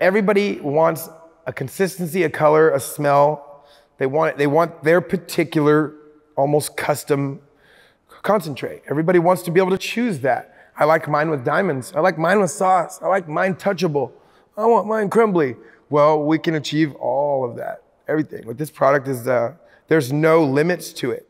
Everybody wants a consistency, a color, a smell. They want, they want their particular, almost custom concentrate. Everybody wants to be able to choose that. I like mine with diamonds. I like mine with sauce. I like mine touchable. I want mine crumbly. Well, we can achieve all of that, everything. With this product is, uh, there's no limits to it.